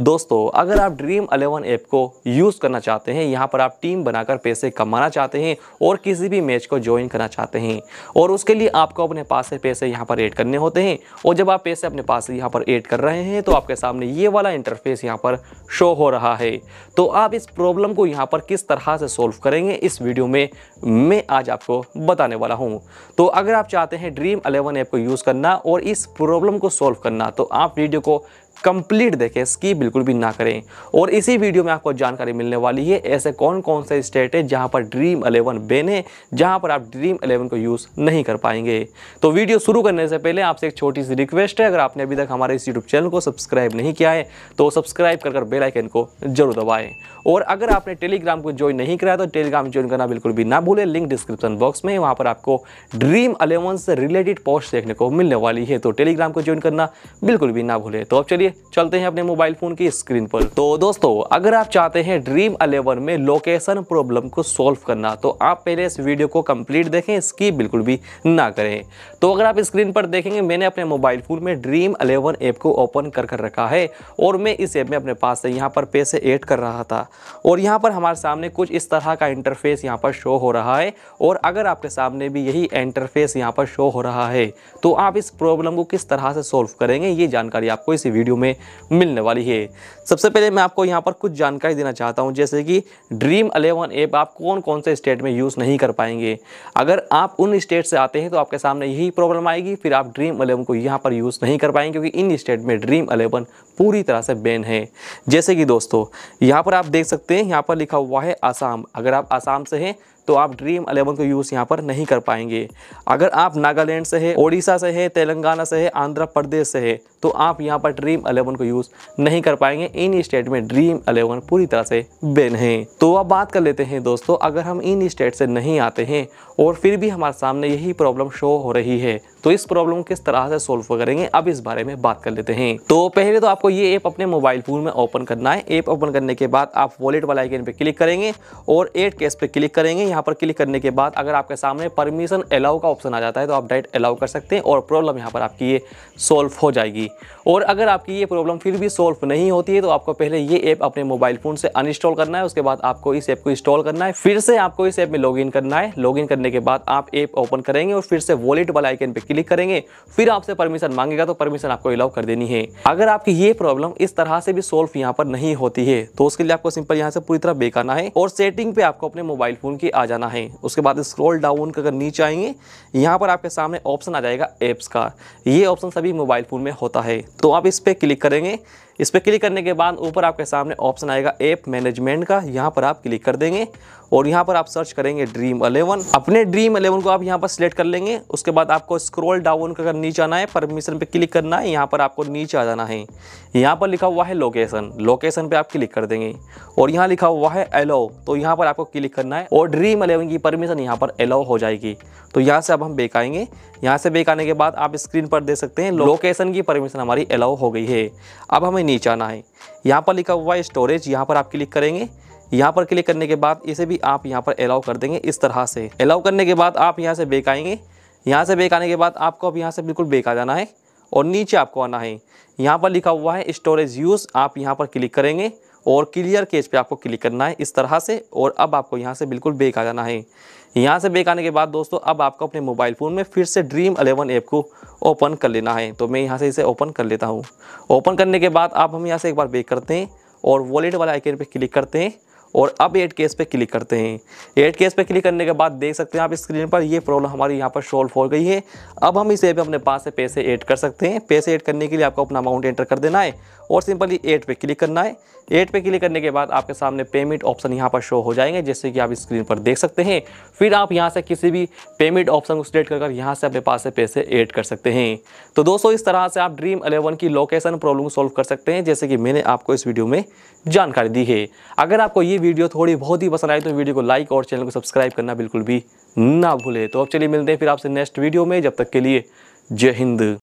दोस्तों अगर आप ड्रीम अलेवन ऐप को यूज़ करना चाहते हैं यहाँ पर आप टीम बनाकर पैसे कमाना चाहते हैं और किसी भी मैच को ज्वाइन करना चाहते हैं और उसके लिए आपको अपने पास से पैसे यहाँ पर ऐड करने होते हैं और जब आप पैसे अपने पास से यहाँ पर ऐड कर रहे हैं तो आपके सामने ये वाला इंटरफेस यहाँ पर शो हो रहा है तो आप इस प्रॉब्लम को यहाँ पर किस तरह से सोल्व करेंगे इस वीडियो में मैं आज आपको बताने वाला हूँ तो अगर आप चाहते हैं ड्रीम अलेवन ऐप को यूज़ करना और इस प्रॉब्लम को सोल्व करना तो आप वीडियो को कंप्लीट देखें स्कीप बिल्कुल भी ना करें और इसी वीडियो में आपको जानकारी मिलने वाली है ऐसे कौन कौन से स्टेट है जहां पर ड्रीम अलेवन बेन है जहां पर आप ड्रीम अलेवन को यूज़ नहीं कर पाएंगे तो वीडियो शुरू करने से पहले आपसे एक छोटी सी रिक्वेस्ट है अगर आपने अभी तक हमारे इस यूट्यूब चैनल को सब्सक्राइब नहीं किया है तो सब्सक्राइब कर बेलाइकन को जरूर दबाएँ और अगर आपने टेलीग्राम को ज्वाइन नहीं कराया तो टेलीग्राम ज्वाइन करना बिल्कुल भी ना भूलें लिंक डिस्क्रिप्शन बॉक्स में वहाँ पर आपको ड्रीम अलेवन से रिलेटेड पोस्ट देखने को मिलने वाली है तो टेलीग्राम को ज्वाइन करना बिल्कुल भी ना भूलें तो अब चलिए चलिए चलते हैं अपने मोबाइल फोन की स्क्रीन पर तो दोस्तों अगर आप चाहते हैं ड्रीम अलेवन में लोकेशन प्रॉब्लम को सॉल्व करना तो आप पहले इस वीडियो को कंप्लीट देखें इसकी बिल्कुल भी ना करें तो अगर आप स्क्रीन पर देखेंगे मैंने अपने मोबाइल फोन में ड्रीम अलेवन ऐप को ओपन कर कर रखा है और मैं इस ऐप में अपने पास से यहाँ पर पैसे ऐड कर रहा था और यहाँ पर हमारे सामने कुछ इस तरह का इंटरफेस यहाँ पर शो हो रहा है और अगर आपके सामने भी यही इंटरफेस यहाँ पर शो हो रहा है तो आप इस प्रॉब्लम को किस तरह से सॉल्व करेंगे ये जानकारी आपको इसी वीडियो में मिलने वाली है सबसे पहले मैं आपको यहाँ पर कुछ जानकारी देना चाहता हूँ जैसे कि ड्रीम अलेवन ऐप आप कौन कौन से स्टेट में यूज़ नहीं कर पाएंगे अगर आप उन स्टेट से आते हैं तो आपके सामने यही प्रॉब्लम आएगी फिर आप ड्रीम अलेवन को यहाँ पर यूज़ नहीं कर पाएंगे क्योंकि इन स्टेट में ड्रीम अलेवन पूरी तरह से बैन है जैसे कि दोस्तों यहाँ पर आप देख सकते हैं यहाँ पर लिखा हुआ है आसाम अगर आप आसाम से हैं तो आप ड्रीम अलेवन को यूज़ यहाँ पर नहीं कर पाएंगे अगर आप नागालैंड से है ओडिशा से है तेलंगाना से है आंध्र प्रदेश से है तो आप यहाँ पर ड्रीम अलेवन को यूज़ नहीं कर पाएंगे इन स्टेट में ड्रीम अलेवन पूरी तरह से बेन है तो अब बात कर लेते हैं दोस्तों अगर हम इन स्टेट से नहीं आते हैं और फिर भी हमारे सामने यही प्रॉब्लम शो हो रही है तो इस प्रॉब्लम किस तरह से सोल्व करेंगे अब इस बारे में बात कर लेते हैं तो पहले तो आपको ये ऐप अपने मोबाइल फोन में ओपन करना है ऐप ओपन करने के बाद आप वॉलेट वाला आइकन पर क्लिक करेंगे और एट केस पर क्लिक करेंगे यहाँ पर क्लिक करने के बाद अगर आपके सामने परमिशन अलाउ का ऑप्शन आ जाता है तो आप डायरेक्ट अलाउ कर सकते हैं और प्रॉब्लम यहाँ पर आपकी ये सोल्व हो जाएगी और अगर आपकी ये प्रॉब्लम फिर भी सॉल्व नहीं होती है तो आपको पहले ये ऐप अपने मोबाइल फ़ोन से अनइंस्टॉल करना है उसके बाद आपको इस ऐप को इंस्टॉल करना है फिर से आपको इस ऐप में लॉग करना है लॉग करने के बाद आप ऐप ओपन करेंगे और फिर से वॉलेट वाला आइकन पर क्लिक करेंगे फिर आपसे परमिशन मांगेगा तो परमिशन आपको अलाउ कर देनी है अगर आपकी ये प्रॉब्लम इस तरह से भी सोल्व यहाँ पर नहीं होती है तो उसके लिए आपको सिंपल यहाँ से पूरी तरह बेक आना है और सेटिंग पे आपको अपने मोबाइल फोन की आ जाना है उसके बाद स्क्रोल डाउन कर नीचे आएंगे यहाँ पर आपके सामने ऑप्शन आ जाएगा एप्स का ये ऑप्शन सभी मोबाइल फोन में होता है तो आप इस पर क्लिक करेंगे इस पर क्लिक करने के बाद ऊपर आपके सामने ऑप्शन आएगा ऐप मैनेजमेंट का यहाँ पर आप क्लिक कर देंगे और यहाँ पर आप सर्च करेंगे ड्रीम अलेवन अपने ड्रीम अलेवन को आप यहाँ पर सिलेक्ट कर लेंगे उसके बाद आपको स्क्रॉल डाउन कर नीचे आना है परमिशन पे क्लिक करना है यहाँ पर आपको नीचे आ जाना है यहाँ पर लिखा हुआ है लोकेशन लोकेशन पे आप क्लिक कर देंगे और यहाँ लिखा हुआ है एलो तो यहाँ पर आपको क्लिक करना है और ड्रीम अलेवन की परमिशन यहाँ पर एलो हो जाएगी तो यहाँ से अब हम बेक आएंगे यहाँ से बेक आने के बाद आप स्क्रीन पर दे सकते हैं लोकेशन की परमिशन हमारी अलाउ हो गई है अब हमें नीचे आना है यहाँ पर लिखा हुआ है स्टोरेज यहाँ पर आप क्लिक करेंगे यहाँ पर क्लिक करने के बाद इसे भी आप यहाँ पर अलाउ कर देंगे इस तरह से अलाउ करने के बाद आप यहाँ से बेक आएंगे यहाँ से बेक आने के बाद आपको अब यहाँ से बिल्कुल बेक आ जाना है और नीचे आपको आना है यहाँ पर लिखा हुआ है स्टोरेज यूज़ आप यहाँ पर क्लिक करेंगे और क्लियर केज पे आपको क्लिक करना है इस तरह से और अब आपको यहाँ से बिल्कुल बेक आ जाना है यहाँ से बेक आने के बाद दोस्तों अब आपको अपने मोबाइल फ़ोन में फिर से ड्रीम अलेवन ऐप को ओपन कर लेना है तो मैं यहाँ से इसे ओपन कर लेता हूँ ओपन करने के बाद आप हम यहाँ से एक बार बेक करते हैं और वॉलेट वाला आइकन पर क्लिक करते हैं और अब एड केस पे क्लिक करते हैं एड केस पे क्लिक करने के बाद देख सकते हैं आप स्क्रीन पर ये प्रॉब्लम हमारी यहाँ पर सॉल्व हो गई है अब हम इसे भी अपने पास से पैसे ऐड कर सकते हैं पैसे ऐड करने के लिए आपको अपना अमाउंट एंटर कर देना है और सिंपली एड पे क्लिक करना है एड पे क्लिक करने के बाद आपके सामने पेमेंट ऑप्शन यहाँ पर शो हो जाएंगे जैसे कि आप स्क्रीन पर देख सकते हैं फिर आप यहाँ से किसी भी पेमेंट ऑप्शन को सिलेक्ट कर यहाँ से अपने पास से पैसे ऐड कर सकते हैं तो दोस्तों इस तरह से आप ड्रीम अलेवन की लोकेशन प्रॉब्लम सॉल्व कर सकते हैं जैसे कि मैंने आपको इस वीडियो में जानकारी दी है अगर आपको ये वीडियो थोड़ी बहुत ही पसंद आई तो वीडियो को लाइक और चैनल को सब्सक्राइब करना बिल्कुल भी ना भूले तो अब चलिए मिलते हैं फिर आपसे नेक्स्ट वीडियो में जब तक के लिए जय हिंद